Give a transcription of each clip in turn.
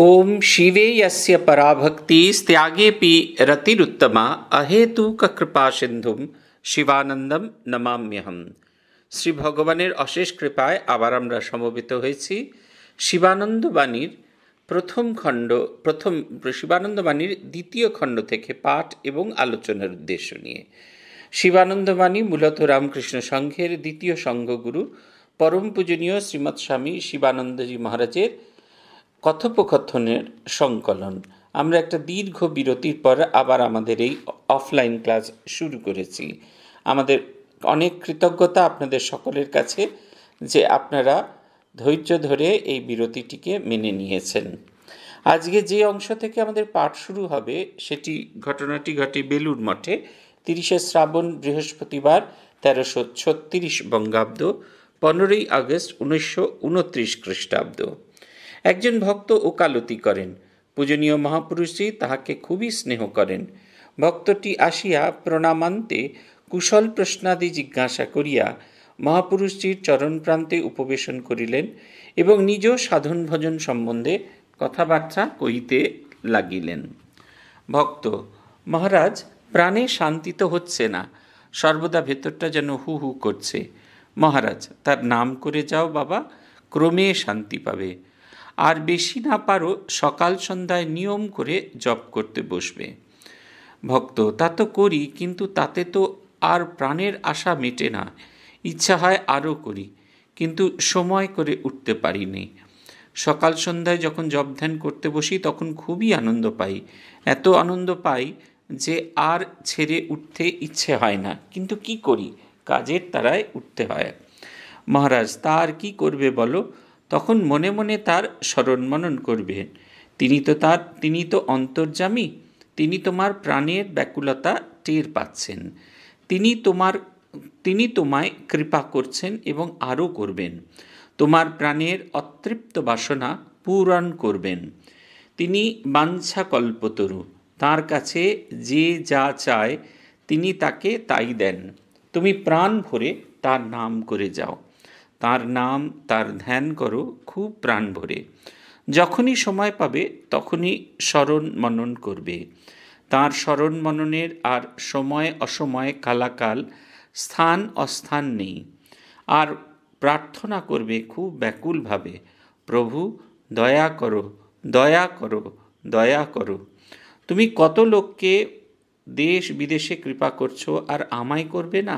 ಓಂ ಶಿವೇ ಯಸ್ಯ ಪರಾಭಕ್ತಿ ಸ್ತ್ಯಾಗೇಪಿ ರತಿರುತ್ತಮ ಅಹೇತುಕ ಕೃಪಾ ಸಿಂಧುಂ শিবানন্দম নমাম্যহম শ্রী ভগবানের অশেষ কৃপায় আবার আমরা সমবেত হয়েছি শিবানন্দ বাণীর প্রথম খণ্ড প্রথম শিবানন্দ বাণীর দ্বিতীয় খণ্ড থেকে পাঠ এবং আলোচনার উদ্দেশ্য নিয়ে শিবানন্দ বাণী মূলত রামকৃষ্ণ সংঘের দ্বিতীয় সংঘগুরু পরম পূজনীয় শ্রীমৎস্বামী শিবানন্দজী মহারাজের কথোপকথনের সংকলন আমরা একটা দীর্ঘ বিরতির পর আবার আমাদের এই অফলাইন ক্লাস শুরু করেছি আমাদের অনেক কৃতজ্ঞতা আপনাদের সকলের কাছে যে আপনারা ধৈর্য ধরে এই বিরতিটিকে মেনে নিয়েছেন আজকে যে অংশ থেকে আমাদের পাঠ শুরু হবে সেটি ঘটনাটি ঘটে বেলুর মঠে তিরিশে শ্রাবণ বৃহস্পতিবার তেরোশো ছত্রিশ বঙ্গাব্দ পনেরোই আগস্ট উনিশশো উনত্রিশ খ্রিস্টাব্দ একজন ভক্ত ওকালতি করেন পূজনীয় মহাপুরুষজি তাহাকে খুবই স্নেহ করেন ভক্তটি আসিয়া প্রণামান্তে কুশল প্রশ্নাদি জিজ্ঞাসা করিয়া মহাপুরুষজির চরণপ্রান্তে উপবেশন করিলেন এবং নিজ সাধন ভজন সম্বন্ধে কথাবার্তা কইতে লাগিলেন ভক্ত মহারাজ প্রাণে শান্তি তো হচ্ছে না সর্বদা ভেতরটা যেন হু হু করছে মহারাজ তার নাম করে যাও বাবা ক্রমে শান্তি পাবে আর বেশি না পারো সকাল সন্ধ্যায় নিয়ম করে জপ করতে বসবে ভক্ত তা তো করি কিন্তু তাতে তো আর প্রাণের আশা মেটে না ইচ্ছা হয় আরও করি কিন্তু সময় করে উঠতে পারিনি সকাল সন্ধ্যায় যখন জপ ধ্যান করতে বসি তখন খুবই আনন্দ পাই এত আনন্দ পাই যে আর ছেড়ে উঠতে ইচ্ছে হয় না কিন্তু কি করি কাজের তারায় উঠতে হয় মহারাজ তার কি করবে বলো তখন মনে মনে তার মনন করবেন তিনি তো তার তিনি তো অন্তর্যামী তিনি তোমার প্রাণের ব্যাকুলতা টের পাচ্ছেন তিনি তোমার তিনি তোমায় কৃপা করছেন এবং আরও করবেন তোমার প্রাণের অতৃপ্ত বাসনা পূরণ করবেন তিনি বাঞ্ছা কল্পতরু তার কাছে যে যা চায় তিনি তাকে তাই দেন তুমি প্রাণ ভরে তার নাম করে যাও তার নাম তার ধ্যান করো খুব প্রাণ ভরে যখনই সময় পাবে তখনই স্মরণ মনন করবে তার স্মরণ মননের আর সময় অসময় কালাকাল স্থান অস্থান নেই আর প্রার্থনা করবে খুব ব্যাকুলভাবে প্রভু দয়া করো দয়া করো দয়া করো তুমি কত লোককে দেশ বিদেশে কৃপা করছো আর আমায় করবে না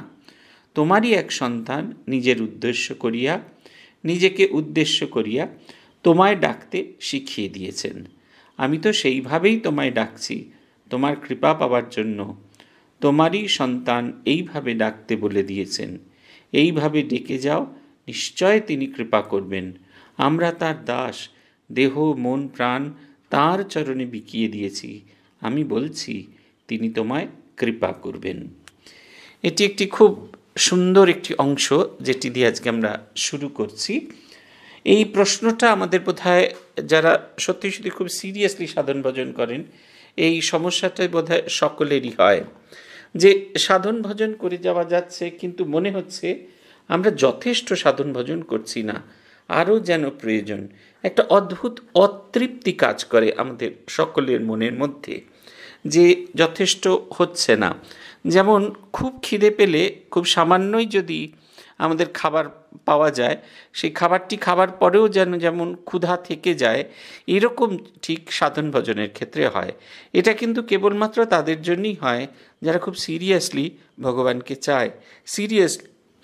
তোমারই এক সন্তান নিজের উদ্দেশ্য করিয়া নিজেকে উদ্দেশ্য করিয়া তোমায় ডাকতে শিখিয়ে দিয়েছেন আমি তো সেইভাবেই তোমায় ডাকছি তোমার কৃপা পাওয়ার জন্য তোমারই সন্তান এইভাবে ডাকতে বলে দিয়েছেন এইভাবে ডেকে যাও নিশ্চয় তিনি কৃপা করবেন আমরা তার দাস দেহ মন প্রাণ তার চরণে বিকিয়ে দিয়েছি আমি বলছি তিনি তোমায় কৃপা করবেন এটি একটি খুব সুন্দর একটি অংশ যেটি দিয়ে আজকে আমরা শুরু করছি এই প্রশ্নটা আমাদের বোধহয় যারা সত্যি সত্যি খুব সিরিয়াসলি সাধন ভজন করেন এই সমস্যাটাই বোধহয় সকলেরই হয় যে সাধন ভজন করে যাওয়া যাচ্ছে কিন্তু মনে হচ্ছে আমরা যথেষ্ট সাধন ভজন করছি না আরও যেন প্রয়োজন একটা অদ্ভুত অতৃপ্তি কাজ করে আমাদের সকলের মনের মধ্যে যে যথেষ্ট হচ্ছে না যেমন খুব খিদে পেলে খুব সামান্যই যদি আমাদের খাবার পাওয়া যায় সেই খাবারটি খাবার পরেও যেন যেমন ক্ষুধা থেকে যায় এরকম ঠিক সাধন ভজনের ক্ষেত্রে হয় এটা কিন্তু কেবলমাত্র তাদের জন্যই হয় যারা খুব সিরিয়াসলি ভগবানকে চায় সিরিয়াস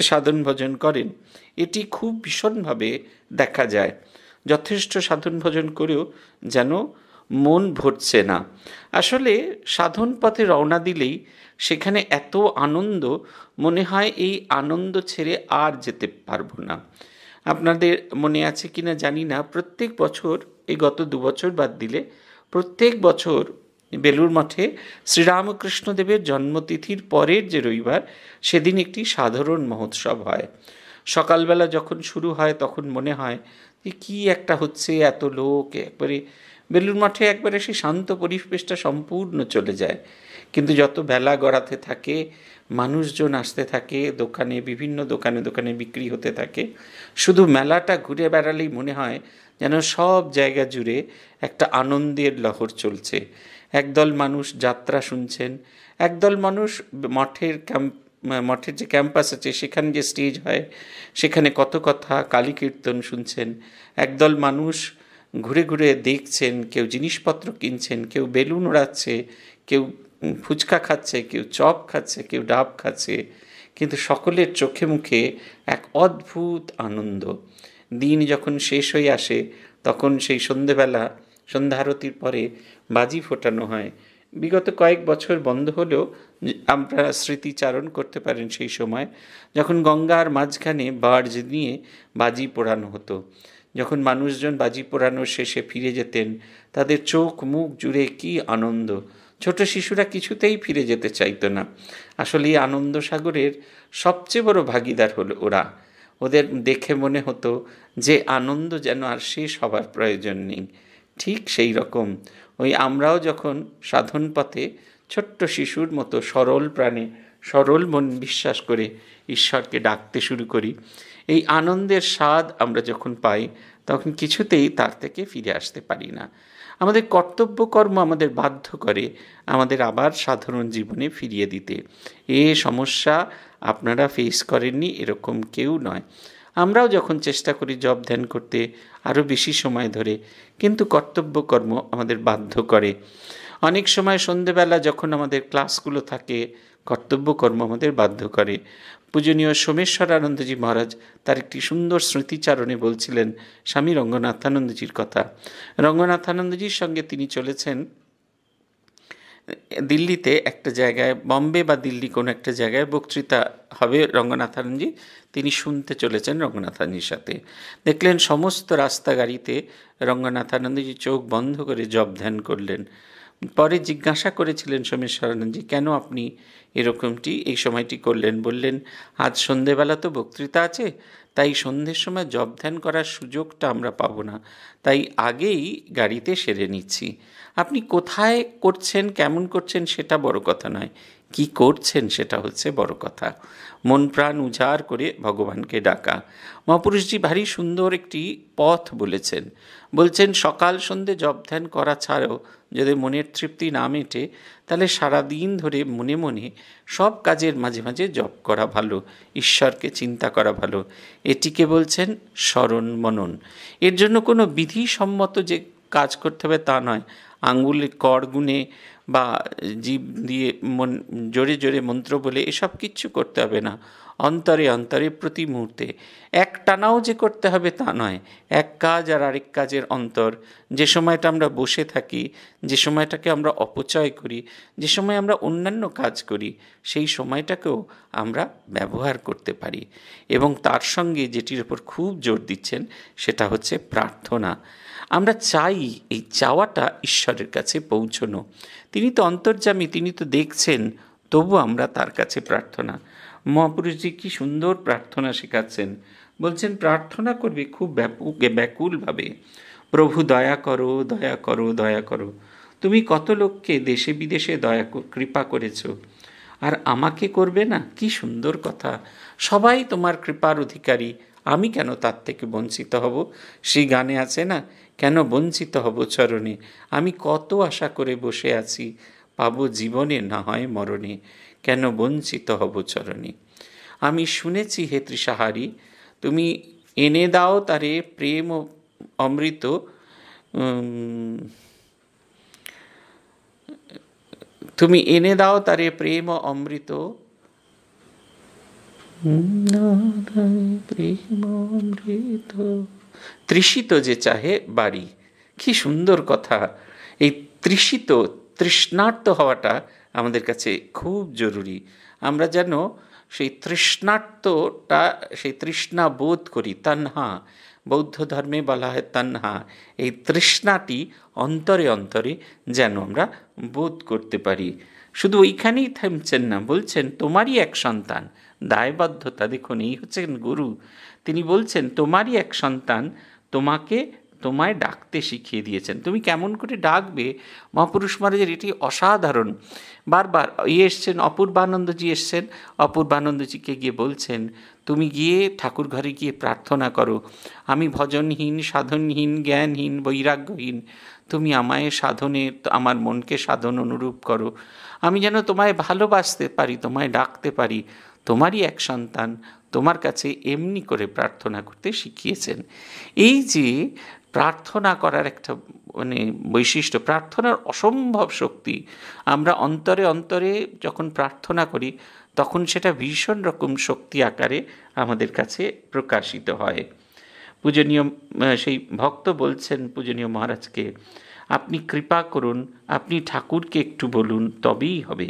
সাধন ভজন করেন এটি খুব ভীষণভাবে দেখা যায় যথেষ্ট সাধন ভজন করেও যেন মন ভরছে না আসলে সাধন পথে রওনা দিলেই সেখানে এত আনন্দ মনে হয় এই আনন্দ ছেড়ে আর যেতে পারবো না আপনাদের মনে আছে কিনা জানি না প্রত্যেক বছর এই গত দু বছর বাদ দিলে প্রত্যেক বছর বেলুর মঠে শ্রীরামকৃষ্ণদেবের জন্মতিথির পরের যে রবিবার সেদিন একটি সাধারণ মহোৎসব হয় সকালবেলা যখন শুরু হয় তখন মনে হয় যে কী একটা হচ্ছে এত লোক একবারে বেলুর মঠে একবারে সেই শান্ত পরিবেশটা সম্পূর্ণ চলে যায় কিন্তু যত বেলা গড়াতে থাকে মানুষজন আসতে থাকে দোকানে বিভিন্ন দোকানে দোকানে বিক্রি হতে থাকে শুধু মেলাটা ঘুরে বেড়ালেই মনে হয় যেন সব জায়গা জুড়ে একটা আনন্দের লহর চলছে একদল মানুষ যাত্রা শুনছেন একদল মানুষ মঠের ক্যাম্প মঠের যে ক্যাম্পাস আছে সেখানে যে স্টেজ হয় সেখানে কত কথা কালী কীর্তন শুনছেন একদল মানুষ ঘুরে ঘুরে দেখছেন কেউ জিনিসপত্র কিনছেন কেউ বেলুন ওড়াচ্ছে কেউ ফুচকা খাচ্ছে কেউ চপ খাচ্ছে কেউ ডাব খাচ্ছে কিন্তু সকলের চোখে মুখে এক অদ্ভুত আনন্দ দিন যখন শেষ হয়ে আসে তখন সেই সন্ধেবেলা সন্ধ্যারতির পরে বাজি ফোটানো হয় বিগত কয়েক বছর বন্ধ হলেও আমরা স্মৃতিচারণ করতে পারেন সেই সময় যখন গঙ্গার মাঝখানে বার্জ নিয়ে বাজি পোড়ানো হতো যখন মানুষজন বাজি পোড়ানোর শেষে ফিরে যেতেন তাদের চোখ মুখ জুড়ে কি আনন্দ ছোট শিশুরা কিছুতেই ফিরে যেতে চাইতো না আসলে এই আনন্দ সাগরের সবচেয়ে বড় ভাগিদার হলো ওরা ওদের দেখে মনে হতো যে আনন্দ যেন আর শেষ হবার প্রয়োজন নেই ঠিক সেই রকম ওই আমরাও যখন সাধন পথে ছোট্ট শিশুর মতো সরল প্রাণে সরল মন বিশ্বাস করে ঈশ্বরকে ডাকতে শুরু করি এই আনন্দের স্বাদ আমরা যখন পাই তখন কিছুতেই তার থেকে ফিরে আসতে পারি না আমাদের কর্তব্যকর্ম আমাদের বাধ্য করে আমাদের আবার সাধারণ জীবনে ফিরিয়ে দিতে এ সমস্যা আপনারা ফেস করেননি এরকম কেউ নয় আমরাও যখন চেষ্টা করি জব ধ্যান করতে আরও বেশি সময় ধরে কিন্তু কর্তব্যকর্ম আমাদের বাধ্য করে অনেক সময় সন্ধেবেলা যখন আমাদের ক্লাসগুলো থাকে কর্তব্যকর্ম আমাদের বাধ্য করে পূজনীয় সোমেশ্বর আনন্দজি মহারাজ তার একটি সুন্দর স্মৃতিচারণে বলছিলেন স্বামী রঙ্গনাথানন্দজির কথা রঙ্গনাথানন্দজির সঙ্গে তিনি চলেছেন দিল্লিতে একটা জায়গায় বম্বে বা দিল্লি কোনো একটা জায়গায় বক্তৃতা হবে রঙ্গনাথানন্দজি তিনি শুনতে চলেছেন রঙ্গনাথানজির সাথে দেখলেন সমস্ত রাস্তা গাড়িতে রঙ্গনাথানন্দজি চোখ বন্ধ করে জব ধ্যান করলেন পরে জিজ্ঞাসা করেছিলেন সোমেশ্বরানন্দজি কেন আপনি এরকমটি এই সময়টি করলেন বললেন আজ সন্ধেবেলা তো বক্তৃতা আছে তাই সন্ধ্যের সময় জব ধ্যান করার সুযোগটা আমরা পাব না তাই আগেই গাড়িতে সেরে নিচ্ছি আপনি কোথায় করছেন কেমন করছেন সেটা বড় কথা নয় কি করছেন সেটা হচ্ছে বড় কথা মন প্রাণ উজাড় করে ভগবানকে ডাকা মহাপুরুষজি ভারী সুন্দর একটি পথ বলেছেন বলছেন সকাল সন্ধে জব ধ্যান করা ছাড়াও যদি মনের তৃপ্তি না মেটে তাহলে সারাদিন ধরে মনে মনে সব কাজের মাঝে মাঝে জপ করা ভালো ঈশ্বরকে চিন্তা করা ভালো এটিকে বলছেন স্মরণ মনন এর জন্য কোনো বিধিসম্মত যে কাজ করতে হবে তা নয় আঙ্গুলের কর গুণে বা জীব দিয়ে মন জোরে জোরে মন্ত্র বলে এসব কিচ্ছু করতে হবে না অন্তরে অন্তরে প্রতি মুহূর্তে এক টানাও যে করতে হবে তা নয় এক কাজ আর আরেক কাজের অন্তর যে সময়টা আমরা বসে থাকি যে সময়টাকে আমরা অপচয় করি যে সময় আমরা অন্যান্য কাজ করি সেই সময়টাকেও আমরা ব্যবহার করতে পারি এবং তার সঙ্গে যেটির ওপর খুব জোর দিচ্ছেন সেটা হচ্ছে প্রার্থনা আমরা চাই এই চাওয়াটা ঈশ্বরের কাছে পৌঁছনো তিনি তো অন্তর্জামী তিনি তো দেখছেন তবু আমরা তার কাছে প্রার্থনা মহাপুরুষজি কি সুন্দর প্রার্থনা শেখাচ্ছেন বলছেন প্রার্থনা করবে খুব ব্যাপক ব্যাকুলভাবে প্রভু দয়া করো দয়া করো দয়া করো তুমি কত লোককে দেশে বিদেশে দয়া কৃপা করেছ আর আমাকে করবে না কি সুন্দর কথা সবাই তোমার কৃপার অধিকারী আমি কেন তার থেকে বঞ্চিত হব সেই গানে আছে না কেন বঞ্চিত হব চরণে আমি কত আশা করে বসে আছি পাব জীবনে না হয় মরণে কেন বঞ্চিত হব চরণে আমি শুনেছি হে তৃষাহারি তুমি এনে দাও তারে প্রেম অমৃত তুমি এনে দাও তারে প্রেম অমৃত প্রেম অমৃত তৃষিত যে চাহে বাড়ি কি সুন্দর কথা এই তৃষিত তৃষ্ণার্ত হওয়াটা আমাদের কাছে খুব জরুরি আমরা যেন সেই তৃষ্ণার্তটা সেই তৃষ্ণা বোধ করি তান্হা বৌদ্ধ ধর্মে বলা হয় তান্হা এই তৃষ্ণাটি অন্তরে অন্তরে যেন আমরা বোধ করতে পারি শুধু ওইখানেই থেমছেন না বলছেন তোমারই এক সন্তান দায়বদ্ধতা দেখুন এই হচ্ছেন গুরু তিনি বলছেন তোমারই এক সন্তান তোমাকে তোমায় ডাকতে শিখিয়ে দিয়েছেন তুমি কেমন করে ডাকবে মহাপুরুষ মহারাজের এটি অসাধারণ বারবার ইয়ে এসছেন অপূর্বানন্দজি এসছেন অপূর্বানন্দজিকে গিয়ে বলছেন তুমি গিয়ে ঠাকুর ঘরে গিয়ে প্রার্থনা করো আমি ভজনহীন সাধনহীন জ্ঞানহীন বৈরাগ্যহীন তুমি আমায় সাধনে আমার মনকে সাধন অনুরূপ করো আমি যেন তোমায় ভালোবাসতে পারি তোমায় ডাকতে পারি তোমারই এক সন্তান তোমার কাছে এমনি করে প্রার্থনা করতে শিখিয়েছেন এই যে প্রার্থনা করার একটা মানে বৈশিষ্ট্য প্রার্থনার অসম্ভব শক্তি আমরা অন্তরে অন্তরে যখন প্রার্থনা করি তখন সেটা ভীষণ রকম শক্তি আকারে আমাদের কাছে প্রকাশিত হয় পূজনীয় সেই ভক্ত বলছেন পূজনীয় মহারাজকে আপনি কৃপা করুন আপনি ঠাকুরকে একটু বলুন তবেই হবে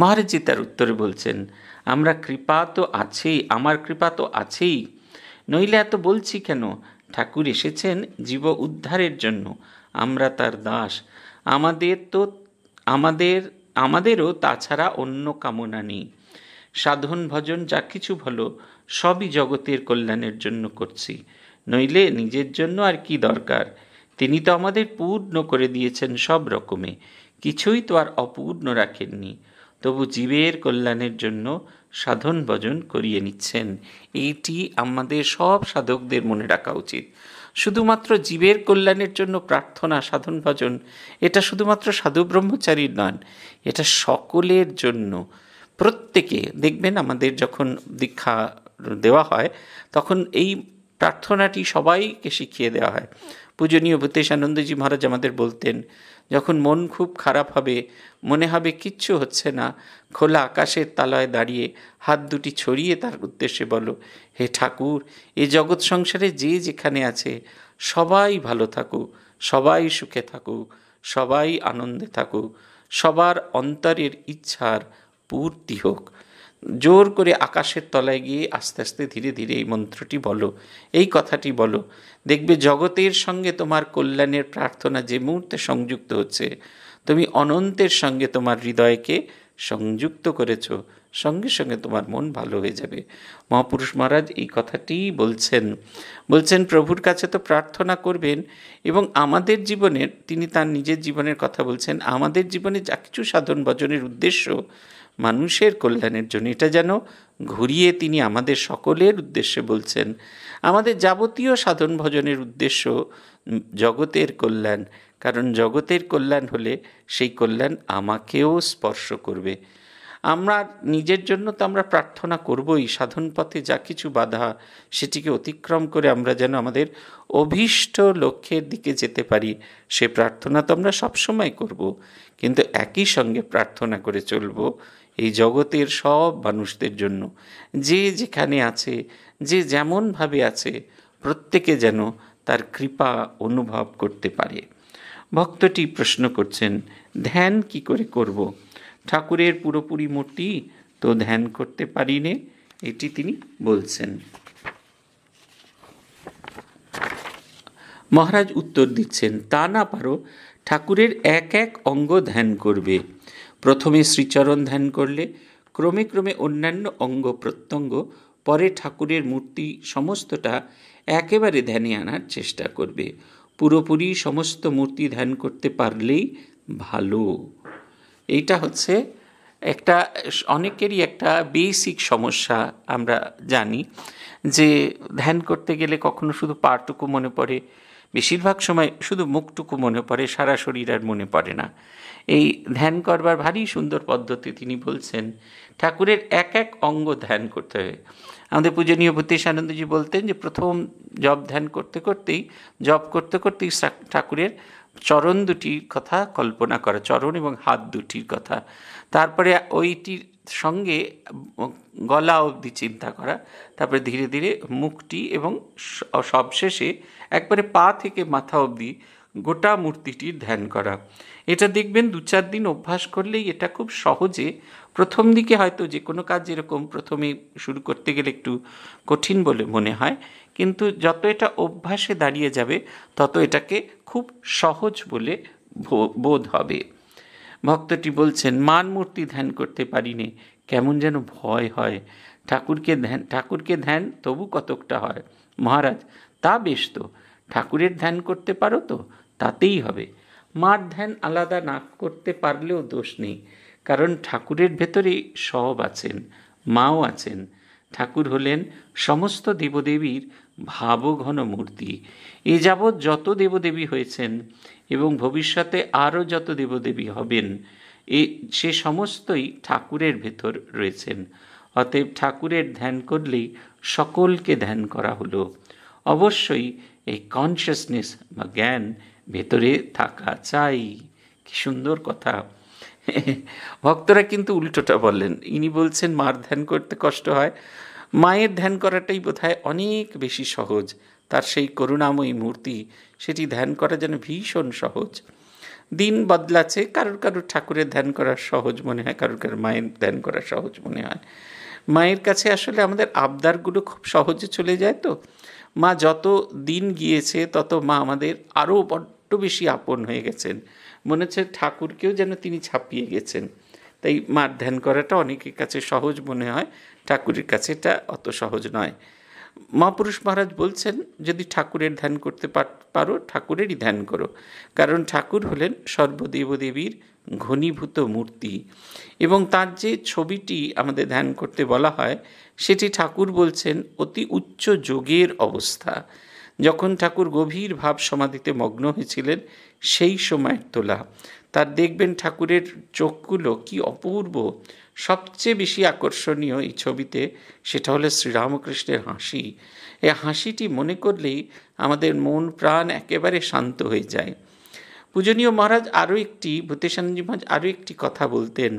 মহারাজজি তার উত্তরে বলছেন আমরা কৃপা তো আছেই আমার কৃপা তো আছেই নইলে এত বলছি কেন ঠাকুর এসেছেন জীব উদ্ধারের জন্য আমরা তার দাস আমাদের তো আমাদের আমাদেরও তাছাড়া অন্য কামনা নেই সাধন ভজন যা কিছু ভালো সবই জগতের কল্যাণের জন্য করছি নইলে নিজের জন্য আর কি দরকার তিনি তো আমাদের পূর্ণ করে দিয়েছেন সব রকমে কিছুই তো আর অপূর্ণ রাখেননি তবু জীবের কল্যাণের জন্য সাধন ভজন করিয়ে নিচ্ছেন এইটি আমাদের সব সাধকদের মনে রাখা উচিত শুধুমাত্র জীবের কল্যাণের জন্য প্রার্থনা সাধন ভজন এটা শুধুমাত্র সাধু ব্রহ্মচারীর নন এটা সকলের জন্য প্রত্যেকে দেখবেন আমাদের যখন দীক্ষা দেওয়া হয় তখন এই প্রার্থনাটি সবাইকে শিখিয়ে দেওয়া হয় পূজনীয় ভূতেশ আনন্দজি মহারাজ আমাদের বলতেন যখন মন খুব খারাপ হবে মনে হবে কিচ্ছু হচ্ছে না খোলা আকাশের তালায় দাঁড়িয়ে হাত দুটি ছড়িয়ে তার উদ্দেশ্যে বলো হে ঠাকুর এ জগৎ সংসারে যে যেখানে আছে সবাই ভালো থাকুক সবাই সুখে থাকুক সবাই আনন্দে থাকুক সবার অন্তরের ইচ্ছার পূর্তি হোক জোর করে আকাশের তলায় গিয়ে আস্তে আস্তে ধীরে ধীরে এই মন্ত্রটি বলো এই কথাটি বলো দেখবে জগতের সঙ্গে তোমার কল্যাণের প্রার্থনা যে মুহূর্তে সংযুক্ত হচ্ছে তুমি অনন্তের সঙ্গে তোমার হৃদয়কে সংযুক্ত করেছ সঙ্গে সঙ্গে তোমার মন ভালো হয়ে যাবে মহাপুরুষ মহারাজ এই কথাটি বলছেন বলছেন প্রভুর কাছে তো প্রার্থনা করবেন এবং আমাদের জীবনের তিনি তার নিজের জীবনের কথা বলছেন আমাদের জীবনে যা কিছু সাধন ভজনের উদ্দেশ্য মানুষের কল্যাণের জন্য এটা যেন ঘুরিয়ে তিনি আমাদের সকলের উদ্দেশ্যে বলছেন আমাদের যাবতীয় সাধন ভজনের উদ্দেশ্য জগতের কল্যাণ কারণ জগতের কল্যাণ হলে সেই কল্যাণ আমাকেও স্পর্শ করবে আমরা নিজের জন্য তো আমরা প্রার্থনা করবই সাধন পথে যা কিছু বাধা সেটিকে অতিক্রম করে আমরা যেন আমাদের অভীষ্ট লক্ষ্যের দিকে যেতে পারি সে প্রার্থনা তো আমরা সবসময় করব কিন্তু একই সঙ্গে প্রার্থনা করে চলব এই জগতের সব মানুষদের জন্য যে যেখানে আছে যে যেমনভাবে আছে প্রত্যেকে যেন তার কৃপা অনুভব করতে পারে ভক্তটি প্রশ্ন করছেন ধ্যান কি করে করব ঠাকুরের পুরোপুরি মূর্তি তো ধ্যান করতে পারি নে এটি তিনি বলছেন মহারাজ উত্তর দিচ্ছেন তা না পারো ঠাকুরের এক এক অঙ্গ ধ্যান করবে প্রথমে শ্রীচরণ ধ্যান করলে ক্রমে ক্রমে অন্যান্য অঙ্গ প্রত্যঙ্গ পরে ঠাকুরের মূর্তি সমস্তটা একেবারে ধ্যানে আনার চেষ্টা করবে পুরোপুরি সমস্ত মূর্তি ধ্যান করতে পারলেই ভালো এইটা হচ্ছে একটা অনেকেরই একটা বেসিক সমস্যা আমরা জানি যে ধ্যান করতে গেলে কখনো শুধু পাটুকু মনে পড়ে বেশিরভাগ সময় শুধু মুখটুকু মনে পড়ে সারা শরীর আর মনে পড়ে না এই ধ্যান করবার ভারী সুন্দর পদ্ধতি তিনি বলছেন ঠাকুরের এক এক অঙ্গ ধ্যান করতে হবে আমাদের পূজনীয় আনন্দজি বলতেন যে প্রথম জপ ধ্যান করতে করতেই জপ করতে করতেই ঠাকুরের চরণ দুটির কথা কল্পনা করা চরণ এবং হাত দুটির কথা তারপরে ওইটির সঙ্গে গলা অবধি চিন্তা করা তারপরে ধীরে ধীরে মুখটি এবং সবশেষে একবারে পা থেকে মাথা অবধি গোটা মূর্তিটির ধ্যান করা এটা দেখবেন দু চার দিন অভ্যাস করলেই এটা খুব সহজে প্রথম দিকে হয়তো যে কোনো কাজ যেরকম প্রথমে শুরু করতে গেলে একটু কঠিন বলে মনে হয় কিন্তু যত এটা অভ্যাসে দাঁড়িয়ে যাবে তত এটাকে খুব সহজ বলে বোধ হবে ভক্তটি বলছেন মান মূর্তি ধ্যান করতে পারিনি কেমন যেন ভয় হয় ঠাকুরকে ধ্যান ঠাকুরকে ধ্যান তবু কতকটা হয় মহারাজ তা বেশ তো ঠাকুরের ধ্যান করতে পারো তো তাতেই হবে মার ধ্যান আলাদা না করতে পারলেও দোষ নেই কারণ ঠাকুরের ভেতরেই সব আছেন মাও আছেন ঠাকুর হলেন সমস্ত দেবদেবীর ভাবঘন মূর্তি এ যাবৎ যত দেবদেবী হয়েছেন এবং ভবিষ্যতে আরও যত দেবদেবী হবেন এ সে সমস্তই ঠাকুরের ভেতর রয়েছেন অতএব ঠাকুরের ধ্যান করলেই সকলকে ধ্যান করা হলো অবশ্যই এই কনসিয়াসনেস বা জ্ঞান ভেতরে থাকা চাই কি সুন্দর কথা ভক্তরা কিন্তু উল্টোটা বললেন ইনি বলছেন মার ধ্যান করতে কষ্ট হয় মায়ের ধ্যান করাটাই বোধহয় অনেক বেশি সহজ তার সেই করুণাময়ী মূর্তি সেটি ধ্যান করা যেন ভীষণ সহজ দিন বদলাচ্ছে কারোর কারোর ঠাকুরের ধ্যান করা সহজ মনে হয় কারোর কারোর মায়ের ধ্যান করা সহজ মনে হয় মায়ের কাছে আসলে আমাদের আবদারগুলো খুব সহজে চলে যায় তো মা যত দিন গিয়েছে তত মা আমাদের আরও বড্ড বেশি আপন হয়ে গেছেন মনে হচ্ছে ঠাকুরকেও যেন তিনি ছাপিয়ে গেছেন তাই মার ধ্যান করাটা অনেকের কাছে সহজ মনে হয় ঠাকুরের কাছে এটা অত সহজ নয় মহাপুরুষ মহারাজ বলছেন যদি ঠাকুরের ধ্যান করতে পারো ঠাকুরেরই ধ্যান করো কারণ ঠাকুর হলেন সর্বদেবদেবীর ঘনীভূত মূর্তি এবং তার যে ছবিটি আমাদের ধ্যান করতে বলা হয় সেটি ঠাকুর বলছেন অতি উচ্চ যোগের অবস্থা যখন ঠাকুর গভীর ভাব সমাধিতে মগ্ন হয়েছিলেন সেই সময়ের তোলা তার দেখবেন ঠাকুরের চোখগুলো কি অপূর্ব সবচেয়ে বেশি আকর্ষণীয় এই ছবিতে সেটা হলো শ্রীরামকৃষ্ণের হাসি এ হাসিটি মনে করলেই আমাদের মন প্রাণ একেবারে শান্ত হয়ে যায় পূজনীয় মহারাজ আরও একটি ভূতেশানন্দী মহাজ আরও একটি কথা বলতেন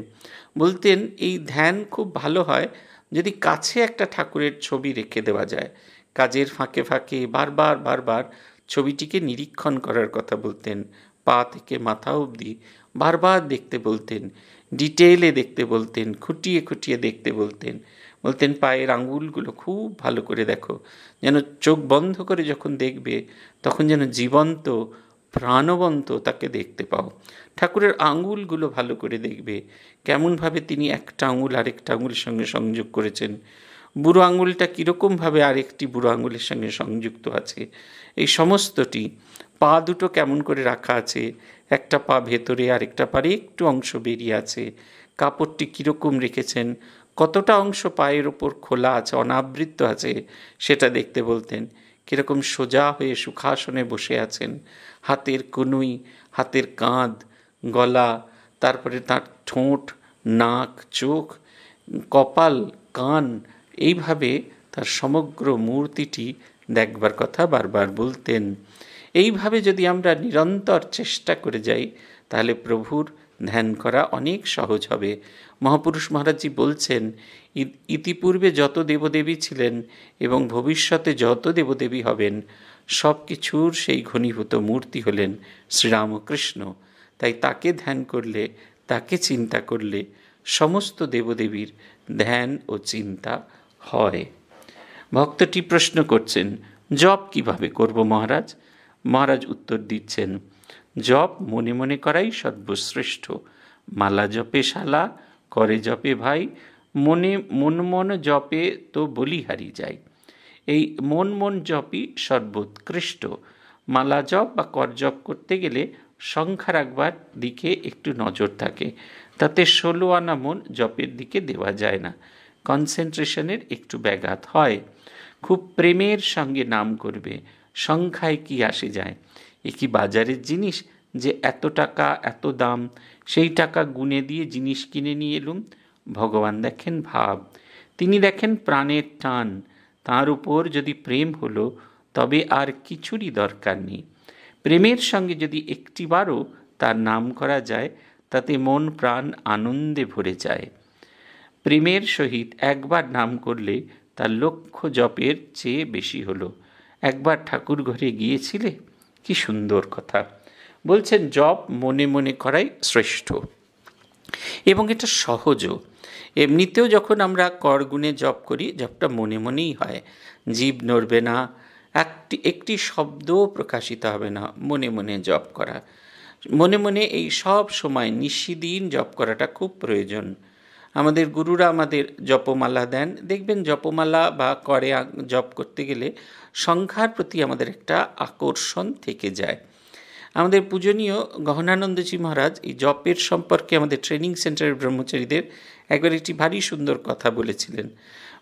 বলতেন এই ধ্যান খুব ভালো হয় যদি কাছে একটা ঠাকুরের ছবি রেখে দেওয়া যায় কাজের ফাঁকে ফাঁকে বারবার বারবার ছবিটিকে নিরীক্ষণ করার কথা বলতেন পা থেকে মাথা অবধি বারবার দেখতে বলতেন ডিটেলে দেখতে বলতেন খুঁটিয়ে খুঁটিয়ে দেখতে বলতেন বলতেন পায়ের আঙুলগুলো খুব ভালো করে দেখো যেন চোখ বন্ধ করে যখন দেখবে তখন যেন জীবন্ত প্রাণবন্ত তাকে দেখতে পাও ঠাকুরের আঙুলগুলো ভালো করে দেখবে কেমনভাবে তিনি একটা আঙুল আরেকটা আঙুলের সঙ্গে সংযোগ করেছেন বুড়ো আঙুলটা কীরকমভাবে আরেকটি বুড়ো আঙুলের সঙ্গে সংযুক্ত আছে এই সমস্তটি পা দুটো কেমন করে রাখা আছে একটা পা ভেতরে আরেকটা পারে একটু অংশ বেরিয়ে আছে কাপড়টি কীরকম রেখেছেন কতটা অংশ পায়ের ওপর খোলা আছে অনাবৃত আছে সেটা দেখতে বলতেন কীরকম সোজা হয়ে সুখাসনে বসে আছেন হাতের কনুই হাতের কাঁধ গলা তারপরে তার ঠোঁট নাক চোখ কপাল কান এইভাবে তার সমগ্র মূর্তিটি দেখবার কথা বারবার বলতেন এইভাবে যদি আমরা নিরন্তর চেষ্টা করে যাই তাহলে প্রভুর ধ্যান করা অনেক সহজ হবে মহাপুরুষ মহারাজজি বলছেন ইতিপূর্বে যত দেবদেবী ছিলেন এবং ভবিষ্যতে যত দেবদেবী হবেন সব কিছুর সেই ঘনীভূত মূর্তি হলেন শ্রীরামকৃষ্ণ তাই তাকে ধ্যান করলে তাকে চিন্তা করলে সমস্ত দেবদেবীর ধ্যান ও চিন্তা হয় ভক্তটি প্রশ্ন করছেন জপ কিভাবে করব মহারাজ মহারাজ উত্তর দিচ্ছেন জপ মনে মনে করাই সর্বশ্রেষ্ঠ মালা জপে শালা করে জপে ভাই মনে মন মন জপে তো বলিহারি যায় এই মন মন জপই সর্বোৎকৃষ্ট মালা জপ বা কর জপ করতে গেলে সংখ্যা রাখবার দিকে একটু নজর থাকে তাতে ষোলো আনা মন জপের দিকে দেওয়া যায় না কনসেন্ট্রেশনের একটু ব্যাঘাত হয় খুব প্রেমের সঙ্গে নাম করবে সংখ্যায় কি আসে যায় এ কি বাজারের জিনিস যে এত টাকা এত দাম সেই টাকা গুনে দিয়ে জিনিস কিনে নিয়ে এলুম ভগবান দেখেন ভাব তিনি দেখেন প্রাণের টান তার উপর যদি প্রেম হলো তবে আর কিছুরই দরকার নেই প্রেমের সঙ্গে যদি একটিবারও তার নাম করা যায় তাতে মন প্রাণ আনন্দে ভরে যায় প্রেমের সহিত একবার নাম করলে তার লক্ষ জপের চেয়ে বেশি হলো একবার ঠাকুর ঘরে গিয়েছিলে কি সুন্দর কথা বলছেন জপ মনে মনে করাই শ্রেষ্ঠ এবং এটা সহজও এমনিতেও যখন আমরা করগুণে জপ করি জপটা মনে মনেই হয় জীব নড়বে না একটি একটি শব্দও প্রকাশিত হবে না মনে মনে জপ করা মনে মনে এই সব সময় নিশিদিন জপ করাটা খুব প্রয়োজন আমাদের গুরুরা আমাদের জপমালা দেন দেখবেন জপমালা বা করে জপ করতে গেলে সংখ্যার প্রতি আমাদের একটা আকর্ষণ থেকে যায় আমাদের পূজনীয় গহনানন্দজি মহারাজ এই জপের সম্পর্কে আমাদের ট্রেনিং সেন্টারের ব্রহ্মচারীদের একবার একটি ভারী সুন্দর কথা বলেছিলেন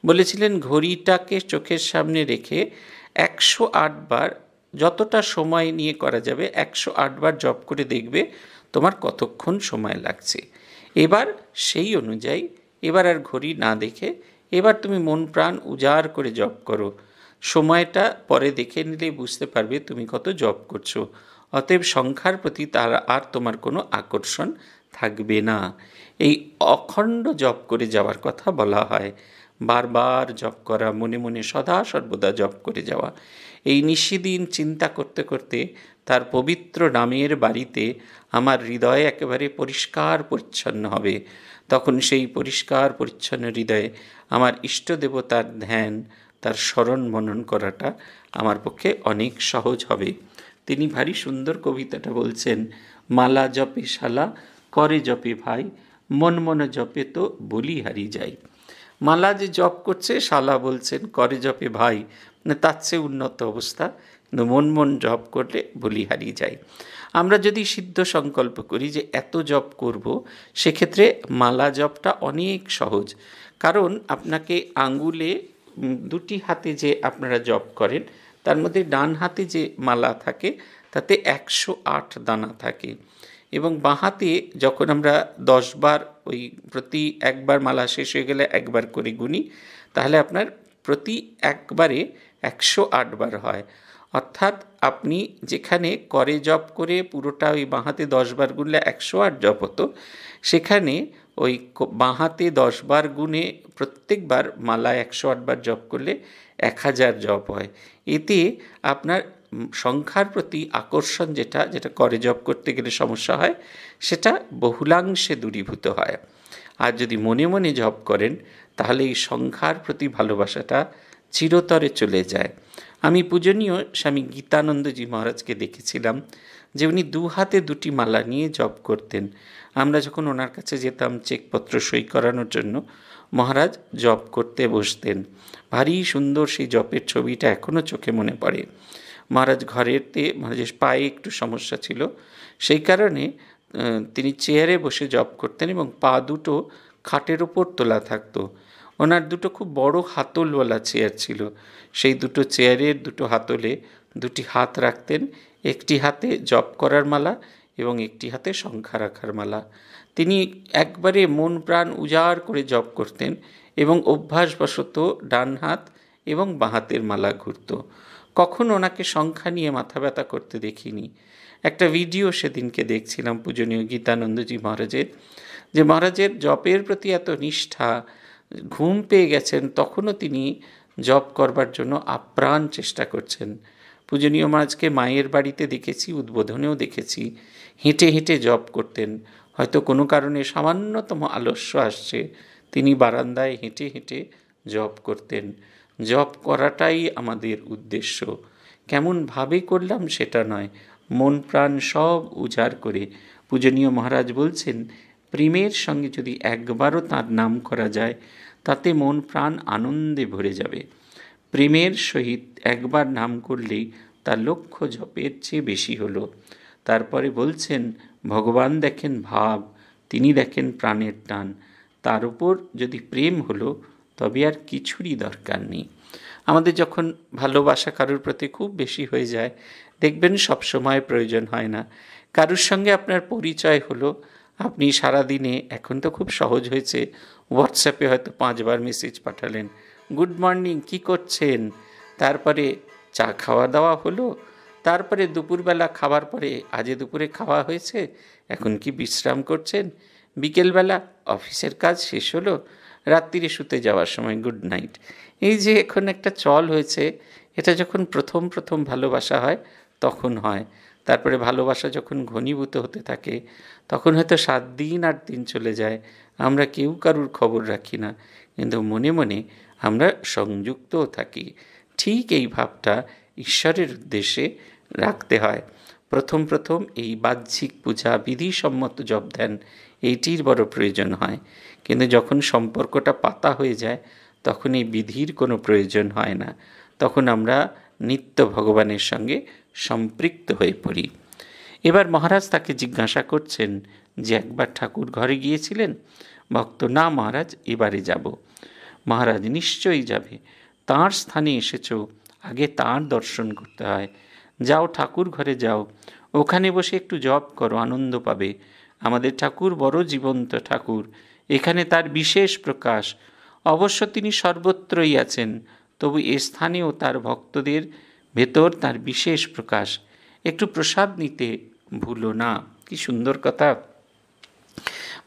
বলেছিলেন ঘড়িটাকে চোখের সামনে রেখে একশো বার যতটা সময় নিয়ে করা যাবে একশো বার জপ করে দেখবে তোমার কতক্ষণ সময় লাগছে এবার সেই অনুযায়ী এবার আর ঘড়ি না দেখে এবার তুমি মন প্রাণ উজাড় করে জপ করো সময়টা পরে দেখে নিলে বুঝতে পারবে তুমি কত জপ করছো অতএব সংখ্যার প্রতি তার আর তোমার কোনো আকর্ষণ থাকবে না এই অখণ্ড জপ করে যাওয়ার কথা বলা হয় বারবার জপ করা মনে মনে সদা সর্বদা জপ করে যাওয়া এই নিশিদিন চিন্তা করতে করতে তার পবিত্র নামের বাড়িতে আমার হৃদয় একেবারে পরিষ্কার পরিচ্ছন্ন হবে তখন সেই পরিষ্কার পরিচ্ছন্ন হৃদয়ে আমার ইষ্টদেবতার ধ্যান তার স্মরণ মনন করাটা আমার পক্ষে অনেক সহজ হবে তিনি ভারী সুন্দর কবিতাটা বলছেন মালা জপে শালা করে জপে ভাই মন মন জপে তো বলি হারি যায় মালা যে জপ করছে শালা বলছেন করে জপে ভাই তার চেয়ে উন্নত অবস্থা মন মন জপ করলে বলি হারিয়ে যায় আমরা যদি সিদ্ধ সংকল্প করি যে এত জপ করব সেক্ষেত্রে মালা জপটা অনেক সহজ কারণ আপনাকে আঙ্গুলে দুটি হাতে যে আপনারা জপ করেন তার মধ্যে ডান হাতে যে মালা থাকে তাতে একশো আট দানা থাকে এবং বাঁ হাতে যখন আমরা দশবার ওই প্রতি একবার মালা শেষ হয়ে গেলে একবার করে গুনি তাহলে আপনার প্রতি একবারে একশো আটবার হয় অর্থাৎ আপনি যেখানে করে জব করে পুরোটা ওই বাঁহাতে দশবার গুনলে একশো আট জব হতো সেখানে ওই বাঁহাতে দশবার গুনে প্রত্যেকবার মালা একশো আটবার জব করলে এক হাজার জব হয় এতে আপনার সংখ্যার প্রতি আকর্ষণ যেটা যেটা করে জব করতে গেলে সমস্যা হয় সেটা বহুলাংশে দূরীভূত হয় আর যদি মনে মনে জব করেন তাহলে এই সংখ্যার প্রতি ভালোবাসাটা চিরতরে চলে যায় আমি পূজনীয় স্বামী গীতানন্দজি মহারাজকে দেখেছিলাম যে উনি দু হাতে দুটি মালা নিয়ে জপ করতেন আমরা যখন ওনার কাছে যেতাম চেকপত্র সই করানোর জন্য মহারাজ জপ করতে বসতেন ভারী সুন্দর সেই জপের ছবিটা এখনও চোখে মনে পড়ে মহারাজ ঘরেতে মহারাজের পায়ে একটু সমস্যা ছিল সেই কারণে তিনি চেয়ারে বসে জপ করতেন এবং পা দুটো খাটের ওপর তোলা থাকতো ওনার দুটো খুব বড় হাতলওয়ালা চেয়ার ছিল সেই দুটো চেয়ারের দুটো হাতলে দুটি হাত রাখতেন একটি হাতে জপ করার মালা এবং একটি হাতে সংখ্যা রাখার মালা তিনি একবারে মন প্রাণ উজাড় করে জপ করতেন এবং অভ্যাসবশত ডান হাত এবং বাঁহাতের মালা ঘুরত কখন ওনাকে সংখ্যা নিয়ে মাথা ব্যথা করতে দেখিনি একটা ভিডিও সেদিনকে দেখছিলাম পূজনীয় গীতানন্দজি মহারাজের যে মহারাজের জপের প্রতি এত নিষ্ঠা ঘুম পেয়ে গেছেন তখনও তিনি জব করবার জন্য আপ্রাণ চেষ্টা করছেন পূজনীয় মাছকে মায়ের বাড়িতে দেখেছি উদ্বোধনেও দেখেছি হেঁটে হেঁটে জব করতেন হয়তো কোনো কারণে সামান্যতম আলস্য আসছে তিনি বারান্দায় হেঁটে হেঁটে জব করতেন জব করাটাই আমাদের উদ্দেশ্য কেমনভাবে করলাম সেটা নয় মন প্রাণ সব উজাড় করে পূজনীয় মহারাজ বলছেন প্রেমের সঙ্গে যদি একবারও তার নাম করা যায় তাতে মন প্রাণ আনন্দে ভরে যাবে প্রেমের সহিত একবার নাম করলেই তার লক্ষ্য জপের চেয়ে বেশি হলো তারপরে বলছেন ভগবান দেখেন ভাব তিনি দেখেন প্রাণের টান তার উপর যদি প্রেম হলো তবে আর কিছুরই দরকার নেই আমাদের যখন ভালোবাসা কারোর প্রতি খুব বেশি হয়ে যায় দেখবেন সবসময় প্রয়োজন হয় না কারোর সঙ্গে আপনার পরিচয় হলো আপনি সারাদিনে এখন তো খুব সহজ হয়েছে হোয়াটসঅ্যাপে হয়তো পাঁচবার মেসেজ পাঠালেন গুড মর্নিং কি করছেন তারপরে চা খাওয়া দাওয়া হলো তারপরে দুপুরবেলা খাবার পরে আজে দুপুরে খাওয়া হয়েছে এখন কি বিশ্রাম করছেন বিকেলবেলা অফিসের কাজ শেষ হলো রাত্রিরে শুতে যাওয়ার সময় গুড নাইট এই যে এখন একটা চল হয়েছে এটা যখন প্রথম প্রথম ভালোবাসা হয় তখন হয় তারপরে ভালোবাসা যখন ঘনীভূত হতে থাকে তখন হয়তো সাত দিন আট দিন চলে যায় আমরা কেউ কারুর খবর রাখি না কিন্তু মনে মনে আমরা সংযুক্তও থাকি ঠিক এই ভাবটা ঈশ্বরের উদ্দেশ্যে রাখতে হয় প্রথম প্রথম এই বাহ্যিক পূজা বিধিসম্মত জপ দেন এইটির বড় প্রয়োজন হয় কিন্তু যখন সম্পর্কটা পাতা হয়ে যায় তখন এই বিধির কোনো প্রয়োজন হয় না তখন আমরা নিত্য ভগবানের সঙ্গে সম্পৃক্ত হয়ে পড়ি এবার মহারাজ তাকে জিজ্ঞাসা করছেন যে একবার ঠাকুর ঘরে গিয়েছিলেন ভক্ত না মহারাজ এবারে যাব মহারাজ নিশ্চয়ই যাবে তার স্থানে এসেছো আগে তার দর্শন করতে হয় যাও ঠাকুর ঘরে যাও ওখানে বসে একটু জপ করো আনন্দ পাবে আমাদের ঠাকুর বড় জীবন্ত ঠাকুর এখানে তার বিশেষ প্রকাশ অবশ্য তিনি সর্বত্রই আছেন তবু এ স্থানেও তার ভক্তদের ভেতর তার বিশেষ প্রকাশ একটু প্রসাদ নিতে ভুলো না কি সুন্দর কথা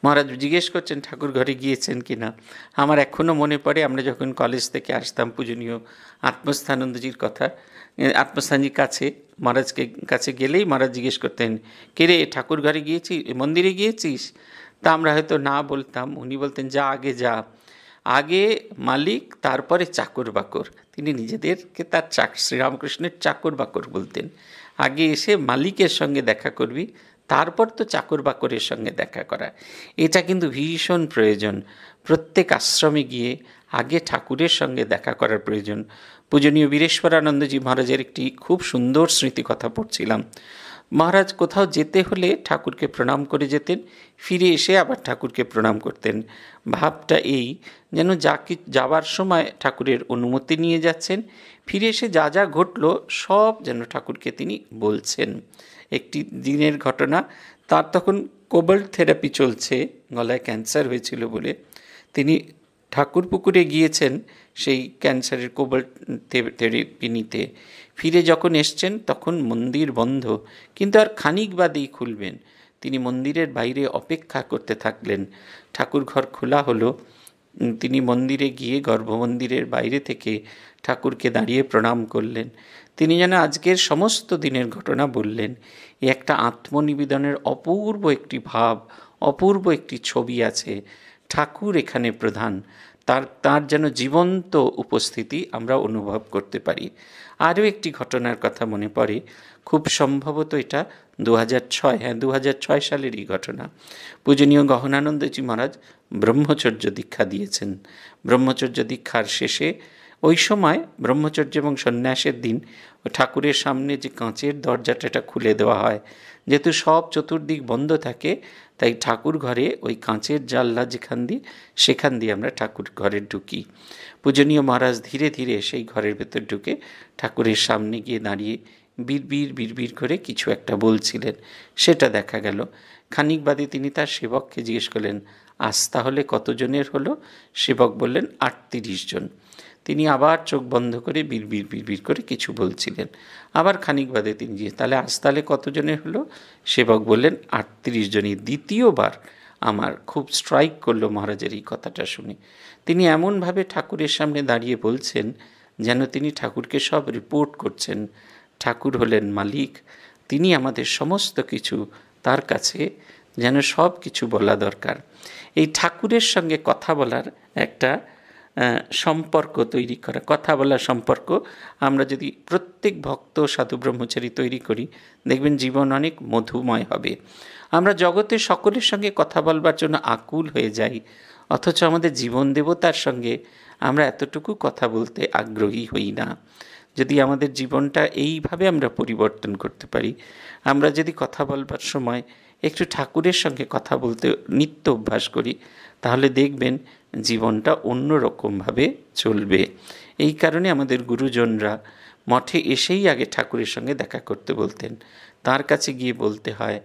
মহারাজ জিজ্ঞেস করছেন ঠাকুর ঘরে গিয়েছেন কি না আমার এখনও মনে পড়ে আমরা যখন কলেজ থেকে আসতাম পূজনীয় আত্মস্থানন্দজির কথা আত্মস্থানজির কাছে মহারাজকে কাছে গেলেই মহারাজ জিজ্ঞেস করতেন কে রে ঠাকুর ঘরে গিয়েছিস মন্দিরে গিয়েছিস তা আমরা হয়তো না বলতাম উনি বলতেন যা আগে যা আগে মালিক তারপরে চাকর বাকর তিনি নিজেদেরকে তার চাক শ্রীরামকৃষ্ণের চাকর বাকর বলতেন আগে এসে মালিকের সঙ্গে দেখা করবি তারপর তো চাকর বাকরের সঙ্গে দেখা করা এটা কিন্তু ভীষণ প্রয়োজন প্রত্যেক আশ্রমে গিয়ে আগে ঠাকুরের সঙ্গে দেখা করার প্রয়োজন পূজনীয় বীরেশ্বরানন্দজি মহারাজের একটি খুব সুন্দর স্মৃতি কথা পড়ছিলাম মহারাজ কোথাও যেতে হলে ঠাকুরকে প্রণাম করে যেতেন ফিরে এসে আবার ঠাকুরকে প্রণাম করতেন ভাবটা এই যেন যা যাবার সময় ঠাকুরের অনুমতি নিয়ে যাচ্ছেন ফিরে এসে যা যা ঘটল সব যেন ঠাকুরকে তিনি বলছেন একটি দিনের ঘটনা তার তখন কোবল থেরাপি চলছে গলায় ক্যান্সার হয়েছিল বলে তিনি ঠাকুর পুকুরে গিয়েছেন সেই ক্যান্সারের কোবল থেরাপি নিতে ফিরে যখন এসছেন তখন মন্দির বন্ধ কিন্তু আর খানিক বাদেই খুলবেন তিনি মন্দিরের বাইরে অপেক্ষা করতে থাকলেন ঠাকুরঘর খোলা হলো তিনি মন্দিরে গিয়ে গর্ভমন্দিরের বাইরে থেকে ঠাকুরকে দাঁড়িয়ে প্রণাম করলেন তিনি যেন আজকের সমস্ত দিনের ঘটনা বললেন এ একটা আত্মনিবেদনের অপূর্ব একটি ভাব অপূর্ব একটি ছবি আছে ঠাকুর এখানে প্রধান তার তার যেন জীবন্ত উপস্থিতি আমরা অনুভব করতে পারি আরও একটি ঘটনার কথা মনে পড়ে খুব সম্ভবত এটা দু ছয় হ্যাঁ দু ছয় সালেরই ঘটনা পূজনীয় গহনানন্দজি মহারাজ ব্রহ্মচর্য দীক্ষা দিয়েছেন ব্রহ্মচর্য দীক্ষার শেষে ওই সময় ব্রহ্মচর্য এবং সন্ন্যাসের দিন ঠাকুরের সামনে যে কাঁচের দরজাটা এটা খুলে দেওয়া হয় যেহেতু সব চতুর্দিক বন্ধ থাকে তাই ঠাকুর ঘরে ওই কাঁচের জানলা যেখান দিয়ে সেখান দিয়ে আমরা ঠাকুর ঘরে ঢুকি পূজনীয় মহারাজ ধীরে ধীরে সেই ঘরের ভেতর ঢুকে ঠাকুরের সামনে গিয়ে দাঁড়িয়ে বিড়বিড় বিড়বিড় করে কিছু একটা বলছিলেন সেটা দেখা গেল খানিক বাদে তিনি তার সেবককে জিজ্ঞেস করলেন আজ তাহলে কতজনের হলো সেবক বললেন আটত্রিশ জন তিনি আবার চোখ বন্ধ করে বিড়বিড় বিড়বিড় করে কিছু বলছিলেন আবার খানিক বাদে তিনি যে তাহলে আজ তাহলে কতজনের হলো সেবক বললেন আটত্রিশ জনের দ্বিতীয়বার আমার খুব স্ট্রাইক করলো মহারাজের এই কথাটা শুনে তিনি এমনভাবে ঠাকুরের সামনে দাঁড়িয়ে বলছেন যেন তিনি ঠাকুরকে সব রিপোর্ট করছেন ঠাকুর হলেন মালিক তিনি আমাদের সমস্ত কিছু তার কাছে যেন সব কিছু বলা দরকার এই ঠাকুরের সঙ্গে কথা বলার একটা সম্পর্ক তৈরি করা কথা বলার সম্পর্ক আমরা যদি প্রত্যেক ভক্ত সাধু ব্রহ্মচারী তৈরি করি দেখবেন জীবন অনেক মধুময় হবে আমরা জগতে সকলের সঙ্গে কথা বলবার জন্য আকুল হয়ে যাই অথচ আমাদের জীবন দেবতার সঙ্গে আমরা এতটুকু কথা বলতে আগ্রহী হই না যদি আমাদের জীবনটা এইভাবে আমরা পরিবর্তন করতে পারি আমরা যদি কথা বলবার সময় একটু ঠাকুরের সঙ্গে কথা বলতে নিত্য অভ্যাস করি তাহলে দেখবেন জীবনটা অন্য রকমভাবে চলবে এই কারণে আমাদের গুরুজনরা মঠে এসেই আগে ঠাকুরের সঙ্গে দেখা করতে বলতেন তার কাছে গিয়ে বলতে হয়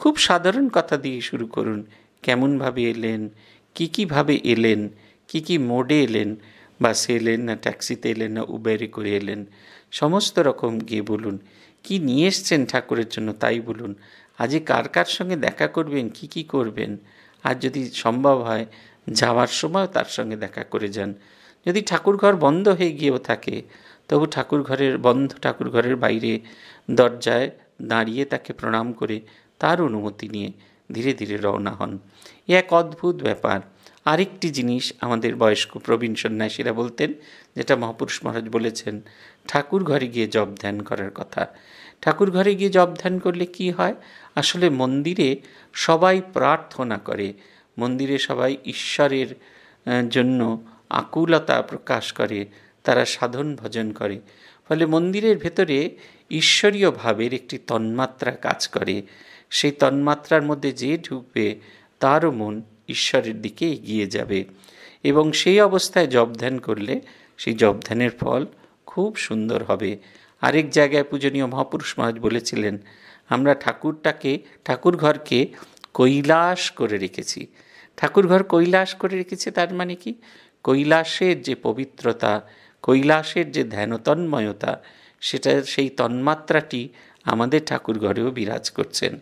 খুব সাধারণ কথা দিয়ে শুরু করুন কেমনভাবে এলেন কী কীভাবে এলেন কি কি মোডে এলেন বাসে এলেন না ট্যাক্সিতে এলেন না উবেরে করে এলেন সমস্ত রকম গিয়ে বলুন কি নিয়ে এসছেন ঠাকুরের জন্য তাই বলুন আজে কার কার সঙ্গে দেখা করবেন কি কি করবেন আর যদি সম্ভব হয় যাওয়ার সময় তার সঙ্গে দেখা করে যান যদি ঠাকুরঘর বন্ধ হয়ে গিয়েও থাকে তবু ঠাকুরঘরের বন্ধ ঠাকুরঘরের বাইরে দরজায় দাঁড়িয়ে তাকে প্রণাম করে তার অনুমতি নিয়ে ধীরে ধীরে রওনা হন এ এক অদ্ভুত ব্যাপার আরেকটি জিনিস আমাদের বয়স্ক প্রবীণ সন্ন্যাসীরা বলতেন যেটা মহাপুরুষ মহারাজ বলেছেন ঠাকুর ঘরে গিয়ে জব ধ্যান করার কথা ঠাকুর ঘরে গিয়ে জব ধ্যান করলে কি হয় আসলে মন্দিরে সবাই প্রার্থনা করে মন্দিরে সবাই ঈশ্বরের জন্য আকুলতা প্রকাশ করে তারা সাধন ভজন করে ফলে মন্দিরের ভেতরে ঈশ্বরীয় ভাবের একটি তন্মাত্রা কাজ করে সেই তন্মাত্রার মধ্যে যে ঢুকবে তারও মন ঈশ্বরের দিকে এগিয়ে যাবে এবং সেই অবস্থায় জব ধ্যান করলে সেই জব ধ্যানের ফল খুব সুন্দর হবে আরেক জায়গায় পূজনীয় মহাপুরুষ মহাজ বলেছিলেন আমরা ঠাকুরটাকে ঠাকুর ঘরকে কৈলাস করে রেখেছি ঠাকুরঘর কৈলাস করে রেখেছে তার মানে কি কৈলাসের যে পবিত্রতা কৈলাসের যে ধ্যানতন্ময়তা সেটা সেই তন্মাত্রাটি আমাদের ঠাকুর ঘরেও বিরাজ করছেন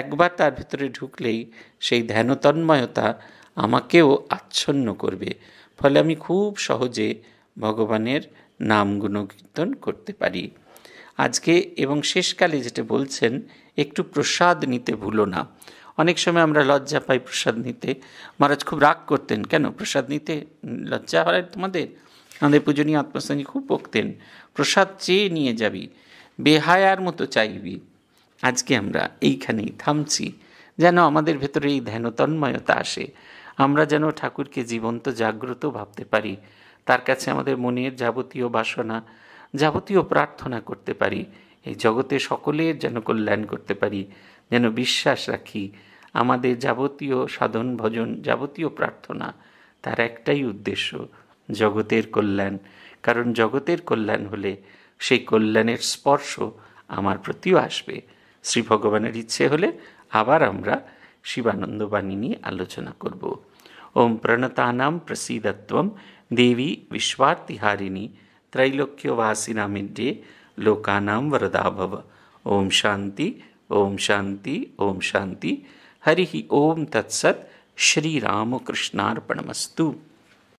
একবার তার ভিতরে ঢুকলেই সেই ধ্যানতন্ময়তা আমাকেও আচ্ছন্ন করবে ফলে আমি খুব সহজে ভগবানের নাম গুণকীর্তন করতে পারি আজকে এবং শেষকালে যেটা বলছেন একটু প্রসাদ নিতে ভুলো না অনেক সময় আমরা লজ্জা পাই প্রসাদ নিতে মহারাজ খুব রাগ করতেন কেন প্রসাদ নিতে লজ্জা হয় তোমাদের আমাদের পূজনীয় আত্মস্বামী খুব বকতেন প্রসাদ চেয়ে নিয়ে যাবি বেহায়ার মতো চাইবি আজকে আমরা এইখানেই থামছি যেন আমাদের ভেতরে এই ধ্যান তন্ময়তা আসে আমরা যেন ঠাকুরকে জীবন্ত জাগ্রত ভাবতে পারি তার কাছে আমাদের মনের যাবতীয় বাসনা যাবতীয় প্রার্থনা করতে পারি এই জগতে সকলের যেন কল্যাণ করতে পারি যেন বিশ্বাস রাখি আমাদের যাবতীয় সাধন ভজন যাবতীয় প্রার্থনা তার একটাই উদ্দেশ্য জগতের কল্যাণ কারণ জগতের কল্যাণ হলে সেই কল্যাণের স্পর্শ আমার প্রতিও আসবে শ্রী ভগবানের ইচ্ছে হলে আবার আমরা শিবানন্দ বাণী নিয়ে আলোচনা করব ওম প্রণতানাম প্রসীদত্বম দেবী বিশ্বর্তিহারিণী ত্রৈলোক্যবাসিনামিড্যে লোকানাম বরদাভব ওম শান্তি ॐ शान्ति, ॐ शान्ति हरिः ॐ तत्सत् श्रीरामकृष्णार्पणमस्तु